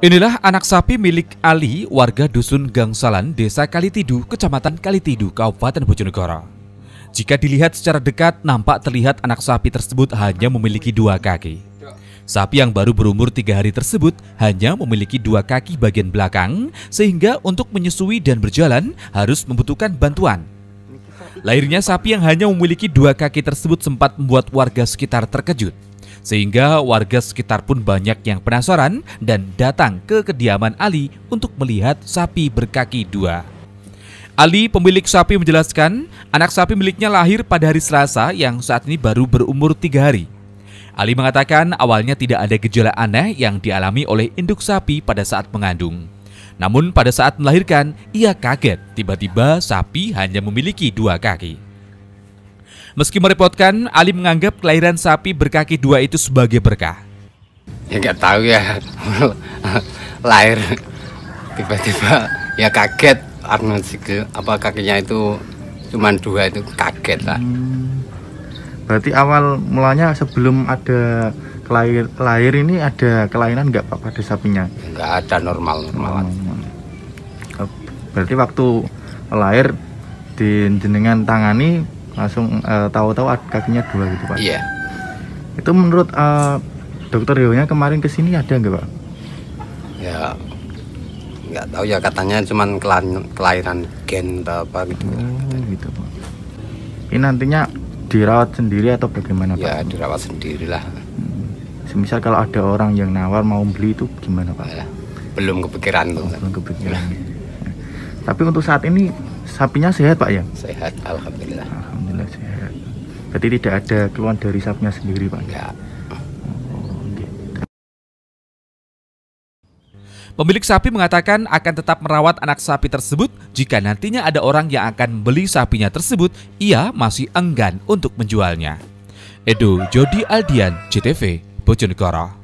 Inilah anak sapi milik Ali, warga Dusun Gangsalan, Desa Kalitidu, Kecamatan Kalitidu, Kabupaten Bojonegoro. Jika dilihat secara dekat, nampak terlihat anak sapi tersebut hanya memiliki dua kaki. Sapi yang baru berumur tiga hari tersebut hanya memiliki dua kaki bagian belakang, sehingga untuk menyusui dan berjalan harus membutuhkan bantuan. Lahirnya sapi yang hanya memiliki dua kaki tersebut sempat membuat warga sekitar terkejut. Sehingga warga sekitar pun banyak yang penasaran dan datang ke kediaman Ali untuk melihat sapi berkaki dua. Ali, pemilik sapi menjelaskan, anak sapi miliknya lahir pada hari Selasa yang saat ini baru berumur tiga hari. Ali mengatakan awalnya tidak ada gejala aneh yang dialami oleh induk sapi pada saat mengandung. Namun pada saat melahirkan, ia kaget tiba-tiba sapi hanya memiliki dua kaki. Meski merepotkan, Ali menganggap kelahiran sapi berkaki dua itu sebagai berkah. Ya nggak tahu ya, lahir tiba-tiba ya kaget apa kakinya itu cuman dua itu kaget lah. Hmm. Berarti awal mulanya sebelum ada kelahir lahir ini ada kelainan nggak pak pada sapinya? Nggak ada normal normal. berarti waktu lahir di jenengan tangani langsung uh, tahu-tahu kakinya dua gitu pak iya itu menurut uh, dokter Yonya kemarin kesini ada nggak pak ya nggak tahu ya katanya cuman kelahiran, gen atau apa gitu oh, gitu pak ini nantinya dirawat sendiri atau bagaimana pak ya dirawat sendirilah Sebisa hmm. semisal kalau ada orang yang nawar mau beli itu gimana pak ya, belum kepikiran tuh oh, belum kepikiran ya. Tapi untuk saat ini sapinya sehat Pak ya? Sehat, Alhamdulillah. Alhamdulillah sehat. Berarti tidak ada keluhan dari sapinya sendiri Pak? Ya. Pemilik sapi mengatakan akan tetap merawat anak sapi tersebut jika nantinya ada orang yang akan beli sapinya tersebut, ia masih enggan untuk menjualnya. Edo Jody Aldian, CTV, Bojonegoro.